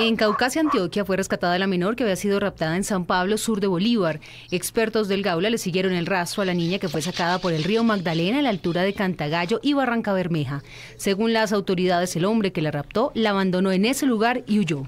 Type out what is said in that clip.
En Caucasia, Antioquia, fue rescatada la menor que había sido raptada en San Pablo, sur de Bolívar. Expertos del Gaula le siguieron el rastro a la niña que fue sacada por el río Magdalena a la altura de Cantagallo y Barranca Bermeja. Según las autoridades, el hombre que la raptó la abandonó en ese lugar y huyó.